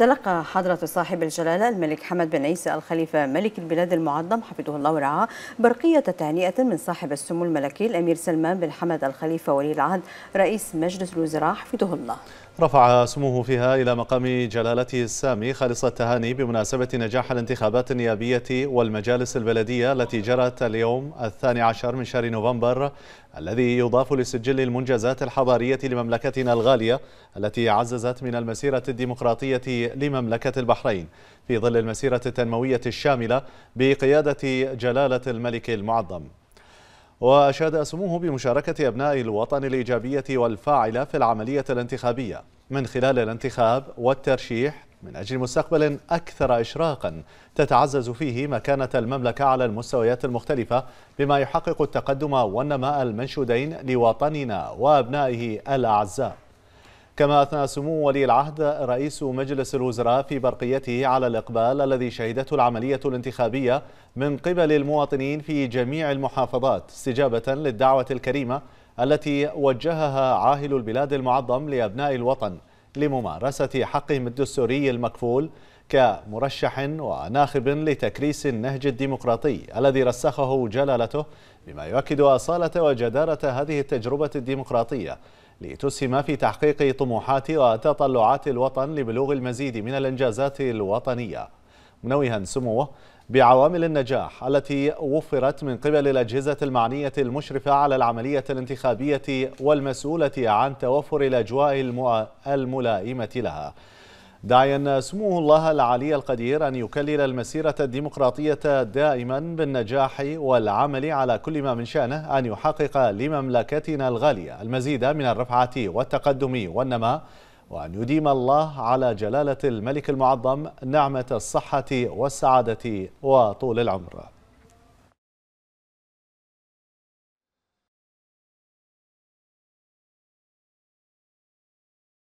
تلقى حضرة صاحب الجلالة الملك حمد بن عيسى الخليفة ملك البلاد المعظم حفظه الله ورعاه برقية تهنئة من صاحب السمو الملكي الأمير سلمان بن حمد الخليفة ولي العهد رئيس مجلس الوزراء حفظه الله رفع سموه فيها إلى مقام جلالته السامي خالص التهاني بمناسبة نجاح الانتخابات النيابية والمجالس البلدية التي جرت اليوم الثاني عشر من شهر نوفمبر الذي يضاف لسجل المنجزات الحضارية لمملكتنا الغالية التي عززت من المسيرة الديمقراطية لمملكة البحرين في ظل المسيرة التنموية الشاملة بقيادة جلالة الملك المعظم وأشاد سموه بمشاركة أبناء الوطن الإيجابية والفاعلة في العملية الانتخابية من خلال الانتخاب والترشيح من أجل مستقبل أكثر إشراقا تتعزز فيه مكانة المملكة على المستويات المختلفة بما يحقق التقدم والنماء المنشودين لوطننا وأبنائه الأعزاء كما أثنى سمو ولي العهد رئيس مجلس الوزراء في برقيته على الإقبال الذي شهدته العملية الانتخابية من قبل المواطنين في جميع المحافظات استجابة للدعوة الكريمة التي وجهها عاهل البلاد المعظم لأبناء الوطن لممارسة حقهم الدستوري المكفول كمرشح وناخب لتكريس النهج الديمقراطي الذي رسخه جلالته بما يؤكد أصالة وجدارة هذه التجربة الديمقراطية لتسهم في تحقيق طموحات وتطلعات الوطن لبلوغ المزيد من الإنجازات الوطنية منوها سموه بعوامل النجاح التي وفرت من قبل الأجهزة المعنية المشرفة على العملية الانتخابية والمسؤولة عن توفر الأجواء الملائمة لها داعيا سموه الله العلي القدير أن يكلل المسيرة الديمقراطية دائما بالنجاح والعمل على كل ما من شأنه أن يحقق لمملكتنا الغالية المزيد من الرفعة والتقدم والنماء وأن يديم الله على جلالة الملك المعظم نعمة الصحة والسعادة وطول العمر